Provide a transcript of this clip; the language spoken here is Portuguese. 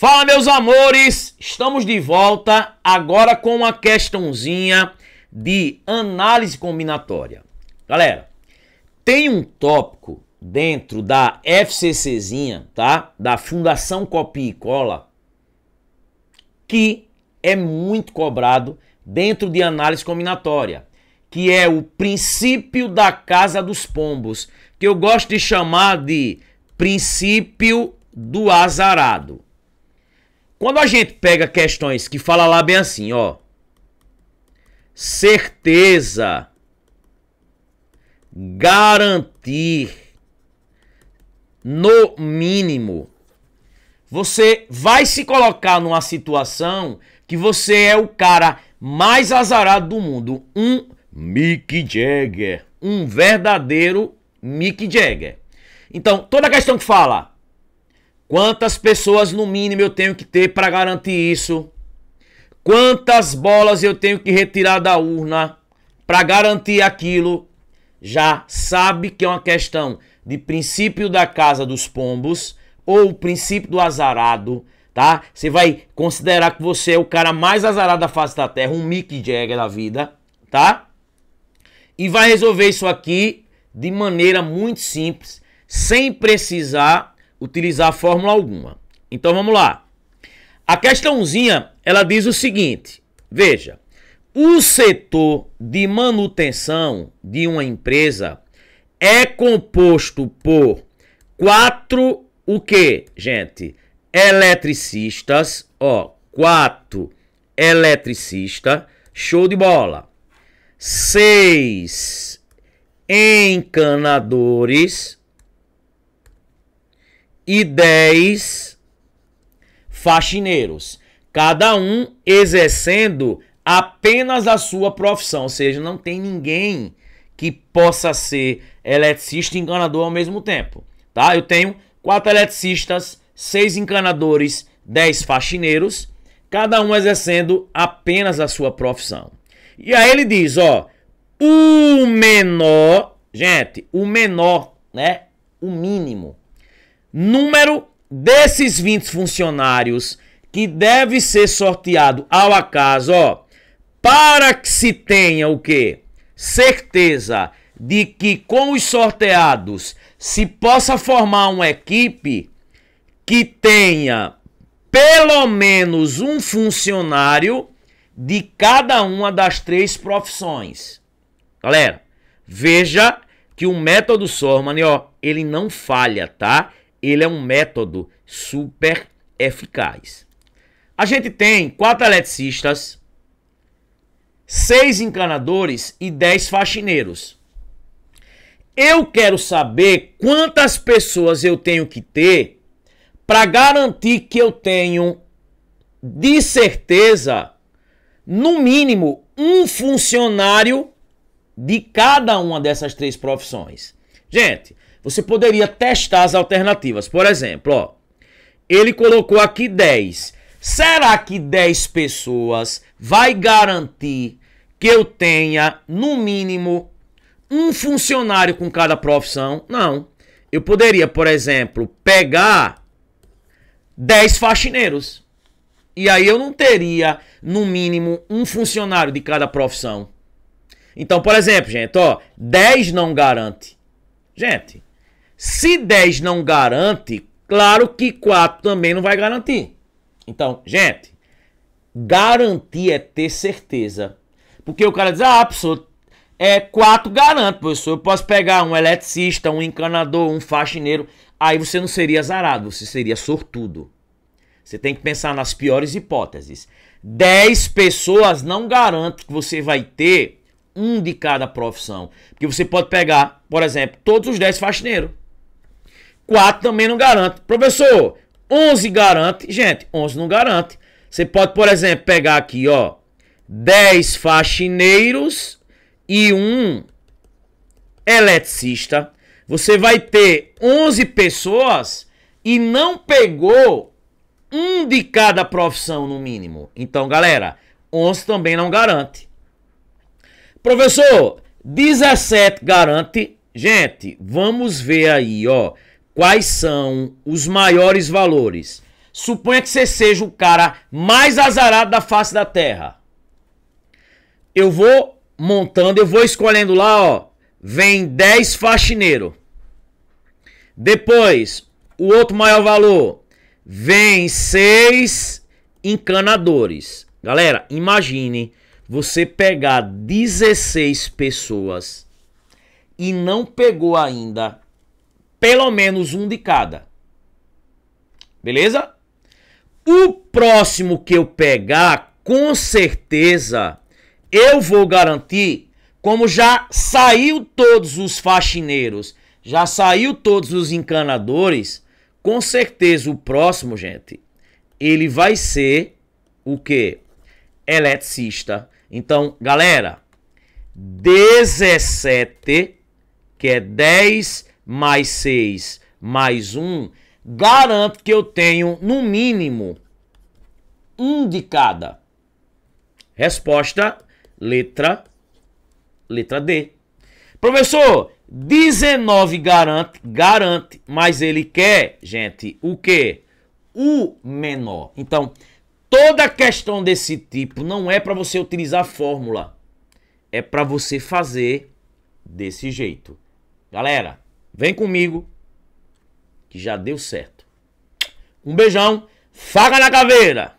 Fala, meus amores! Estamos de volta agora com uma questãozinha de análise combinatória. Galera, tem um tópico dentro da FCCzinha, tá? Da Fundação Copia e Cola, que é muito cobrado dentro de análise combinatória, que é o princípio da casa dos pombos, que eu gosto de chamar de princípio do azarado. Quando a gente pega questões que fala lá bem assim, ó. Certeza. Garantir. No mínimo. Você vai se colocar numa situação que você é o cara mais azarado do mundo. Um Mick Jagger. Um verdadeiro Mick Jagger. Então, toda questão que fala Quantas pessoas no mínimo eu tenho que ter para garantir isso? Quantas bolas eu tenho que retirar da urna para garantir aquilo? Já sabe que é uma questão de princípio da casa dos pombos ou o princípio do azarado, tá? Você vai considerar que você é o cara mais azarado da face da terra, um Mick Jagger da vida, tá? E vai resolver isso aqui de maneira muito simples, sem precisar utilizar fórmula alguma. Então vamos lá. A questãozinha, ela diz o seguinte, veja, o setor de manutenção de uma empresa é composto por quatro o quê, gente? Eletricistas, ó, quatro eletricista, show de bola. Seis encanadores, e 10 faxineiros, cada um exercendo apenas a sua profissão, ou seja, não tem ninguém que possa ser eletricista e encanador ao mesmo tempo, tá? Eu tenho quatro eletricistas, seis encanadores, 10 faxineiros, cada um exercendo apenas a sua profissão. E aí ele diz, ó, o menor, gente, o menor, né? O mínimo número desses 20 funcionários que deve ser sorteado ao acaso, ó, para que se tenha o quê? Certeza de que com os sorteados se possa formar uma equipe que tenha pelo menos um funcionário de cada uma das três profissões. Galera, veja que o método Sorman, ó, ele não falha, tá? ele é um método super eficaz. A gente tem quatro eletricistas, seis encanadores e dez faxineiros. Eu quero saber quantas pessoas eu tenho que ter para garantir que eu tenho de certeza no mínimo um funcionário de cada uma dessas três profissões. Gente, você poderia testar as alternativas. Por exemplo, ó, ele colocou aqui 10. Será que 10 pessoas vai garantir que eu tenha, no mínimo, um funcionário com cada profissão? Não. Eu poderia, por exemplo, pegar 10 faxineiros. E aí eu não teria, no mínimo, um funcionário de cada profissão. Então, por exemplo, gente, ó, 10 não garante. Gente, se 10 não garante, claro que 4 também não vai garantir. Então, gente, garantir é ter certeza. Porque o cara diz, ah, professor, é 4 garante, professor. Eu posso pegar um eletricista, um encanador, um faxineiro. Aí você não seria azarado, você seria sortudo. Você tem que pensar nas piores hipóteses. 10 pessoas não garante que você vai ter um de cada profissão. Porque você pode pegar, por exemplo, todos os 10 faxineiros. 4 também não garante. Professor, 11 garante. Gente, 11 não garante. Você pode, por exemplo, pegar aqui, ó, 10 faxineiros e um eletricista. Você vai ter 11 pessoas e não pegou um de cada profissão no mínimo. Então, galera, 11 também não garante. Professor, 17 garante. Gente, vamos ver aí, ó quais são os maiores valores. Suponha que você seja o cara mais azarado da face da terra. Eu vou montando, eu vou escolhendo lá, ó. Vem 10 faxineiro. Depois, o outro maior valor. Vem 6 encanadores. Galera, imagine você pegar 16 pessoas e não pegou ainda pelo menos um de cada. Beleza? O próximo que eu pegar, com certeza, eu vou garantir, como já saiu todos os faxineiros, já saiu todos os encanadores, com certeza o próximo, gente, ele vai ser o quê? Eletricista. Então, galera, 17, que é 10 mais 6 mais 1, garanto que eu tenho no mínimo um de cada. Resposta, letra, letra D. Professor, 19 garante, garante, mas ele quer, gente, o quê? O menor. Então, toda questão desse tipo não é para você utilizar fórmula. É para você fazer desse jeito. Galera, Vem comigo, que já deu certo. Um beijão, faca na caveira!